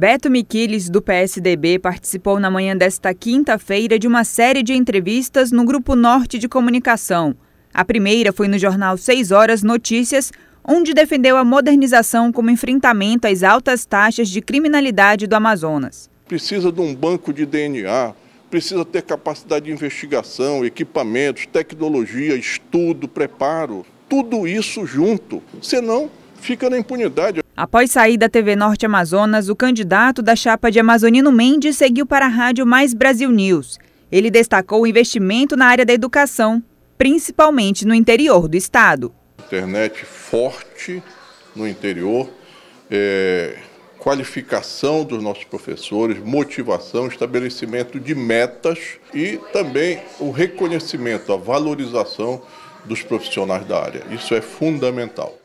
Beto Miquiles, do PSDB, participou na manhã desta quinta-feira de uma série de entrevistas no Grupo Norte de Comunicação. A primeira foi no jornal 6 Horas Notícias, onde defendeu a modernização como enfrentamento às altas taxas de criminalidade do Amazonas. Precisa de um banco de DNA, precisa ter capacidade de investigação, equipamentos, tecnologia, estudo, preparo, tudo isso junto, senão fica na impunidade. Após sair da TV Norte Amazonas, o candidato da chapa de Amazonino Mendes seguiu para a rádio Mais Brasil News. Ele destacou o investimento na área da educação, principalmente no interior do estado. Internet forte no interior, é, qualificação dos nossos professores, motivação, estabelecimento de metas e também o reconhecimento, a valorização dos profissionais da área. Isso é fundamental.